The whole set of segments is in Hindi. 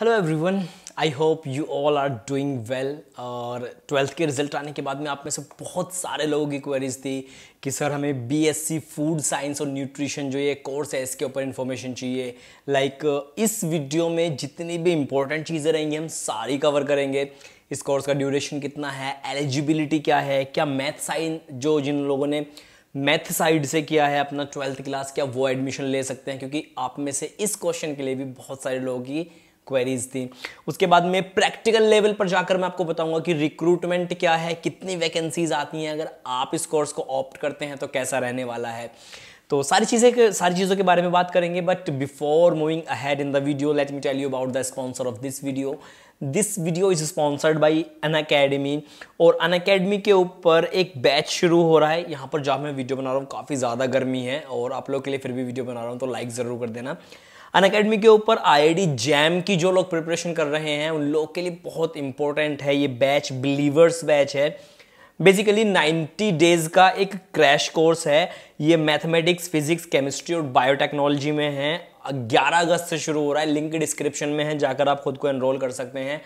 hello everyone I hope you all are doing well और ट्वेल्थ के रिजल्ट आने के बाद में आप में से बहुत सारे लोगों की क्वेरीज थी कि सर हमें बीएससी फूड साइंस और न्यूट्रिशन जो ये कोर्स है इसके ऊपर इन्फॉर्मेशन चाहिए लाइक like, इस वीडियो में जितनी भी इंपॉर्टेंट चीज़ें रहेंगी हम सारी कवर करेंगे इस कोर्स का ड्यूरेशन कितना है एलिजिबिलिटी क्या है क्या मैथ साइन जो जिन लोगों ने मैथ साइड से किया है अपना ट्वेल्थ क्लास क्या वो एडमिशन ले सकते हैं क्योंकि आप में से इस क्वेश्चन के लिए भी बहुत सारे लोगों की क्वेरीज थी उसके बाद में प्रैक्टिकल लेवल पर जाकर मैं आपको बताऊंगा कि रिक्रूटमेंट क्या है कितनी वैकेंसीज आती हैं अगर आप इस कोर्स को ऑप्ट करते हैं तो कैसा रहने वाला है तो सारी चीज़ें सारी चीज़ों के बारे में बात करेंगे but before moving ahead in the video let me tell you about the sponsor of this video this video is sponsored by Unacademy और अन अकेडमी के ऊपर एक बैच शुरू हो रहा है यहाँ पर जहाँ मैं वीडियो बना रहा हूँ काफ़ी ज़्यादा गर्मी है और आप लोग के लिए फिर भी वीडियो बना रहा हूँ तो लाइक ज़रूर कर देना अन अकेडमी के ऊपर डी जैम की जो लोग प्रिपरेशन कर रहे हैं उन लोग के लिए बहुत इंपॉर्टेंट है ये बैच बिलीवर्स बैच है बेसिकली 90 डेज का एक क्रैश कोर्स है ये मैथमेटिक्स फिजिक्स केमिस्ट्री और बायोटेक्नोलॉजी में है 11 अगस्त से शुरू हो रहा है लिंक डिस्क्रिप्शन में है जाकर आप खुद को एनरोल कर सकते हैं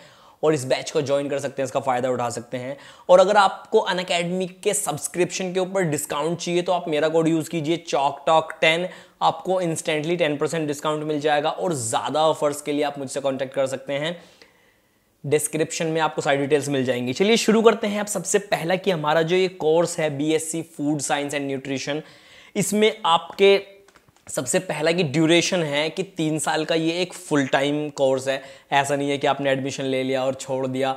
और इस बैच को ज्वाइन कर सकते हैं इसका फ़ायदा उठा सकते हैं और अगर आपको अन अकेडमी के सब्सक्रिप्शन के ऊपर डिस्काउंट चाहिए तो आप मेरा कोड यूज़ कीजिए चॉक टॉक टेन आपको इंस्टेंटली टेन परसेंट डिस्काउंट मिल जाएगा और ज़्यादा ऑफर्स के लिए आप मुझसे कॉन्टेक्ट कर सकते हैं डिस्क्रिप्शन में आपको सारी डिटेल्स मिल जाएंगी चलिए शुरू करते हैं आप सबसे पहला कि हमारा जो ये कोर्स है B food science and nutrition इसमें आपके सबसे पहला कि ड्यूरेशन है कि तीन साल का ये एक फुल टाइम कोर्स है ऐसा नहीं है कि आपने एडमिशन ले लिया और छोड़ दिया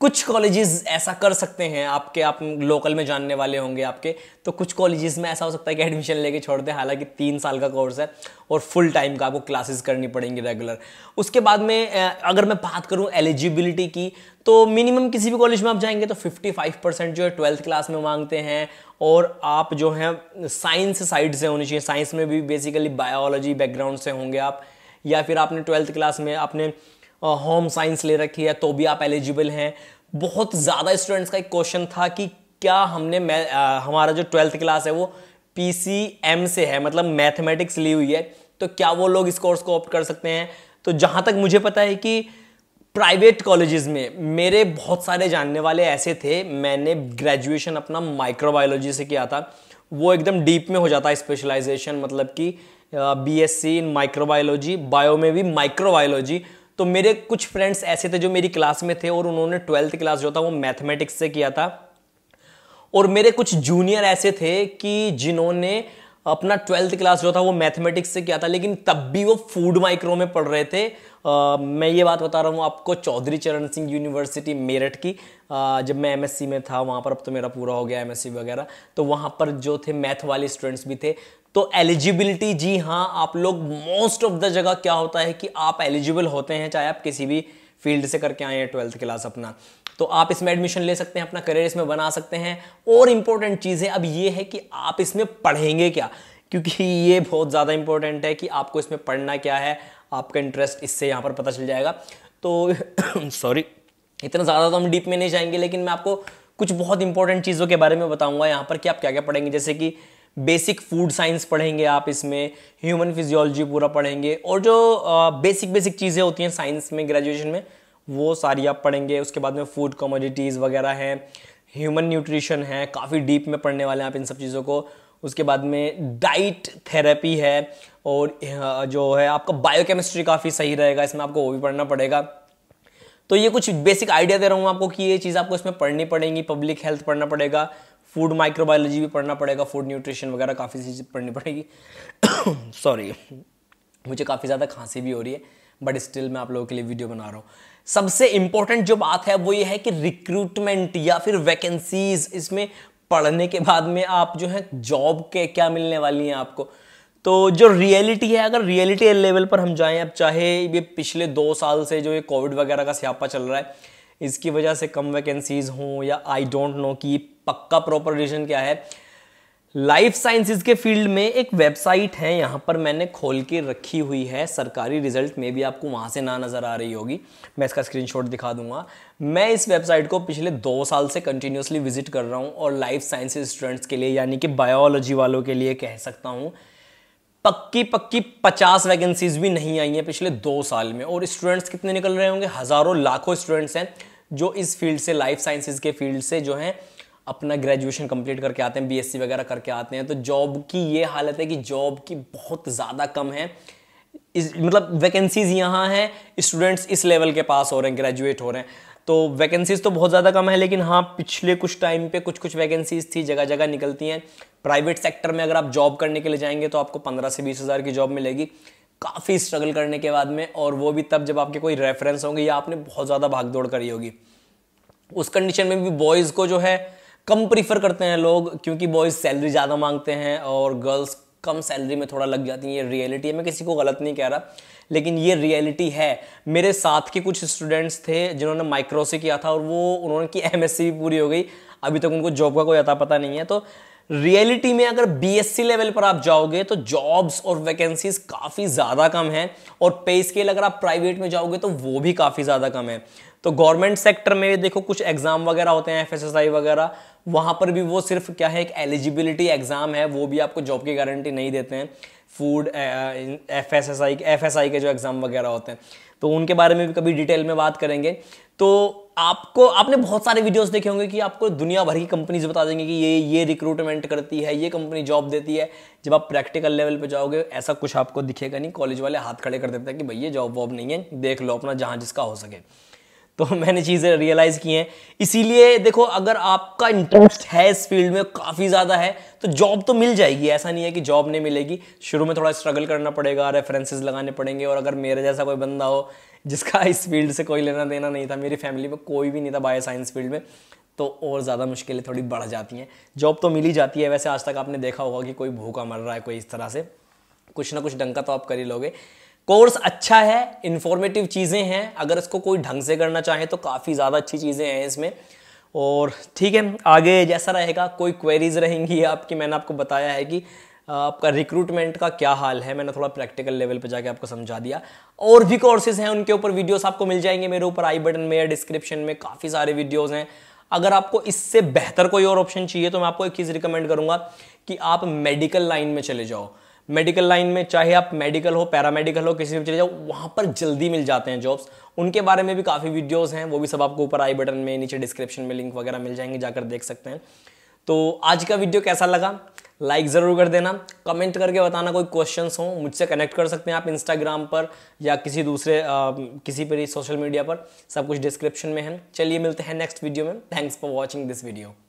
कुछ कॉलेजेस ऐसा कर सकते हैं आपके आप लोकल में जानने वाले होंगे आपके तो कुछ कॉलेजेस में ऐसा हो सकता है कि एडमिशन लेके छोड़ दें हालांकि तीन साल का कोर्स है और फुल टाइम का आपको क्लासेस करनी पड़ेंगी रेगुलर उसके बाद में अगर मैं बात करूं एलिजिबिलिटी की तो मिनिमम किसी भी कॉलेज में आप जाएंगे तो 55 परसेंट जो है ट्वेल्थ क्लास में मांगते हैं और आप जो हैं साइंस साइड से होनी चाहिए साइंस में भी बेसिकली बायोलॉजी बैकग्राउंड से होंगे आप या फिर आपने ट्वेल्थ क्लास में आपने होम साइंस ले रखी है तो भी आप एलिजिबल हैं बहुत ज़्यादा स्टूडेंट्स का एक क्वेश्चन था कि क्या हमने मै हमारा जो ट्वेल्थ क्लास है वो पी से है मतलब मैथमेटिक्स ली हुई है तो क्या वो लोग इस कोर्स को ऑप्ट कर सकते हैं तो जहाँ तक मुझे पता है कि प्राइवेट कॉलेजेस में मेरे बहुत सारे जानने वाले ऐसे थे मैंने ग्रेजुएशन अपना माइक्रोबायोलॉजी से किया था वो एकदम डीप में हो जाता है स्पेशलाइजेशन मतलब कि B S C in microbiology bio में भी माइक्रोबायोलॉजी तो मेरे कुछ फ्रेंड्स ऐसे थे जो मेरी क्लास में थे और उन्होंने ट्वेल्थ क्लास जो था वो मैथमेटिक्स से किया था और मेरे कुछ जूनियर ऐसे थे कि जिन्होंने अपना ट्वेल्थ क्लास जो था वो मैथमेटिक्स से किया था लेकिन तब भी वो फूड माइक्रो में पढ़ रहे थे आ, मैं ये बात बता रहा हूँ आपको चौधरी चरण सिंह यूनिवर्सिटी मेरठ की आ, जब मैं एमएससी में था वहाँ पर अब तो मेरा पूरा हो गया एमएससी वगैरह तो वहाँ पर जो थे मैथ वाले स्टूडेंट्स भी थे तो एलिजिबिलिटी जी हाँ आप लोग मोस्ट ऑफ द जगह क्या होता है कि आप एलिजिबल होते हैं चाहे आप किसी भी फील्ड से करके आए हैं ट्वेल्थ क्लास अपना तो आप इसमें एडमिशन ले सकते हैं अपना करियर इसमें बना सकते हैं और इंपॉर्टेंट चीज़ है अब ये है कि आप इसमें पढ़ेंगे क्या क्योंकि ये बहुत ज़्यादा इंपॉर्टेंट है कि आपको इसमें पढ़ना क्या है आपका इंटरेस्ट इससे यहाँ पर पता चल जाएगा तो सॉरी इतना ज़्यादा तो हम डीप में नहीं जाएंगे लेकिन मैं आपको कुछ बहुत इंपॉर्टेंट चीज़ों के बारे में बताऊंगा यहाँ पर कि आप क्या क्या पढ़ेंगे जैसे कि बेसिक फूड साइंस पढ़ेंगे आप इसमें ह्यूमन फिजियोलॉजी पूरा पढ़ेंगे और जो बेसिक बेसिक चीज़ें होती हैं साइंस में ग्रेजुएशन में वो सारी आप पढ़ेंगे उसके बाद में फूड कमोडिटीज़ वगैरह हैं ह्यूमन न्यूट्रिशन है काफ़ी डीप में पढ़ने वाले हैं आप इन सब चीज़ों को उसके बाद में डाइट थेरेपी है और जो है आपका बायोकेमिस्ट्री काफ़ी सही रहेगा इसमें आपको वो भी पढ़ना पड़ेगा तो ये कुछ बेसिक आइडिया दे रहा हूँ आपको कि ये चीज़ आपको इसमें पढ़नी पड़ेगी पब्लिक हेल्थ पढ़ना पड़ेगा फूड माइक्रोबायोलॉजी भी पढ़ना पड़ेगा फूड न्यूट्रिशन वगैरह काफ़ी चीज़ पढ़नी पड़ेगी सॉरी मुझे काफ़ी ज़्यादा खांसी भी हो रही है बट स्टिल मैं आप लोगों के लिए वीडियो बना रहा हूँ सबसे इंपॉर्टेंट जो बात है वो ये है कि रिक्रूटमेंट या फिर वैकेंसीज इसमें पढ़ने के बाद में आप जो है जॉब के क्या मिलने वाली हैं आपको तो जो रियलिटी है अगर रियलिटी लेवल पर हम जाएं अब चाहे ये पिछले दो साल से जो ये कोविड वगैरह का स्यापा चल रहा है इसकी वजह से कम वैकेंसीज हों या आई डोंट नो कि पक्का प्रॉपर रीजन क्या है लाइफ साइंसेज के फील्ड में एक वेबसाइट है यहाँ पर मैंने खोल के रखी हुई है सरकारी रिजल्ट में भी आपको वहाँ से ना नज़र आ रही होगी मैं इसका स्क्रीनशॉट दिखा दूंगा मैं इस वेबसाइट को पिछले दो साल से कंटिन्यूसली विजिट कर रहा हूँ और लाइफ साइंसेज स्टूडेंट्स के लिए यानी कि बायोलॉजी वालों के लिए कह सकता हूँ पक्की पक्की पचास वैकेंसीज भी नहीं आई हैं पिछले दो साल में और स्टूडेंट्स कितने निकल रहे होंगे हज़ारों लाखों स्टूडेंट्स हैं जो इस फील्ड से लाइफ साइंसेज के फील्ड से जो हैं अपना ग्रेजुएशन कंप्लीट करके आते हैं बीएससी वगैरह करके आते हैं तो जॉब की ये हालत है कि जॉब की बहुत ज़्यादा कम है इस मतलब वैकेंसीज यहाँ हैं स्टूडेंट्स इस लेवल के पास हो रहे हैं ग्रेजुएट हो रहे हैं तो वैकेंसीज़ तो बहुत ज़्यादा कम है लेकिन हाँ पिछले कुछ टाइम पे कुछ कुछ वैकेंसीज़ थी जगह जगह निकलती हैं प्राइवेट सेक्टर में अगर आप जॉब करने के लिए जाएंगे तो आपको पंद्रह से बीस हज़ार की जॉब मिलेगी काफ़ी स्ट्रगल करने के बाद में और वो भी तब जब आपके कोई रेफरेंस होंगे या आपने बहुत ज़्यादा भाग दौड़ करी होगी उस कंडीशन में भी बॉयज़ को जो है कम प्रीफर करते हैं लोग क्योंकि बॉयज़ सैलरी ज़्यादा मांगते हैं और गर्ल्स कम सैलरी में थोड़ा लग जाती हैं ये रियलिटी है मैं किसी को गलत नहीं कह रहा लेकिन ये रियलिटी है मेरे साथ के कुछ स्टूडेंट्स थे जिन्होंने माइक्रो से किया था और वो उन्होंने की एम भी पूरी हो गई अभी तक उनको जॉब का कोई अता पता नहीं है तो रियलिटी में अगर बी लेवल पर आप जाओगे तो जॉब्स और वैकेंसीज काफ़ी ज़्यादा कम हैं और पे स्केल अगर आप प्राइवेट में जाओगे तो वो भी काफ़ी ज़्यादा कम है तो गवर्नमेंट सेक्टर में देखो कुछ एग्जाम वगैरह होते हैं एफएसएसआई वगैरह वहाँ पर भी वो सिर्फ क्या है एक एलिजिबिलिटी एग्जाम है वो भी आपको जॉब की गारंटी नहीं देते हैं food F S S I F S I के जो एग्ज़ाम वगैरह होते हैं तो उनके बारे में भी कभी डिटेल में बात करेंगे तो आपको आपने बहुत सारे वीडियोस देखे होंगे कि आपको दुनिया भर की कंपनीज बता देंगे कि ये ये रिक्रूटमेंट करती है ये कंपनी जॉब देती है जब आप प्रैक्टिकल लेवल पे जाओगे ऐसा कुछ आपको दिखेगा नहीं कॉलेज वाले हाथ खड़े कर देते हैं कि भैया जॉब वॉब नहीं है देख लो अपना जहाँ जिसका हो सके तो मैंने चीज़ें रियलाइज़ की हैं इसीलिए देखो अगर आपका इंटरेस्ट है इस फील्ड में काफ़ी ज़्यादा है तो जॉब तो मिल जाएगी ऐसा नहीं है कि जॉब नहीं मिलेगी शुरू में थोड़ा स्ट्रगल करना पड़ेगा रेफरेंसेज लगाने पड़ेंगे और अगर मेरे जैसा कोई बंदा हो जिसका इस फील्ड से कोई लेना देना नहीं था मेरी फैमिली में कोई भी नहीं था बायो साइंस फील्ड में तो और ज़्यादा मुश्किलें थोड़ी बढ़ जाती हैं जॉब तो मिल ही जाती है वैसे आज तक आपने देखा होगा कि कोई भूखा मर रहा है कोई इस तरह से कुछ ना कुछ डंका तो आप कर ही लोगे कोर्स अच्छा है इन्फॉर्मेटिव चीज़ें हैं अगर इसको कोई ढंग से करना चाहे तो काफ़ी ज़्यादा अच्छी चीज़ें हैं इसमें और ठीक है आगे जैसा रहेगा कोई क्वेरीज रहेंगी आपकी मैंने आपको बताया है कि आपका रिक्रूटमेंट का क्या हाल है मैंने थोड़ा प्रैक्टिकल लेवल पर जाके आपको समझा दिया और भी कोर्सेज हैं उनके ऊपर वीडियोस आपको मिल जाएंगे मेरे ऊपर आई बटन में या डिस्क्रिप्शन में काफ़ी सारे वीडियोस हैं अगर आपको इससे बेहतर कोई और ऑप्शन चाहिए तो मैं आपको एक चीज़ रिकमेंड करूँगा कि आप मेडिकल लाइन में चले जाओ मेडिकल लाइन में चाहे आप मेडिकल हो पैरामेडिकल हो किसी भी चले जाओ वहाँ पर जल्दी मिल जाते हैं जॉब्स उनके बारे में भी काफ़ी वीडियोस हैं वो भी सब आपको ऊपर आई बटन में नीचे डिस्क्रिप्शन में लिंक वगैरह मिल जाएंगे जाकर देख सकते हैं तो आज का वीडियो कैसा लगा लाइक ज़रूर कर देना कमेंट करके बताना कोई क्वेश्चन हो मुझसे कनेक्ट कर सकते हैं आप इंस्टाग्राम पर या किसी दूसरे आ, किसी पर सोशल मीडिया पर सब कुछ डिस्क्रिप्शन में है चलिए मिलते हैं नेक्स्ट वीडियो में thanks for watching this video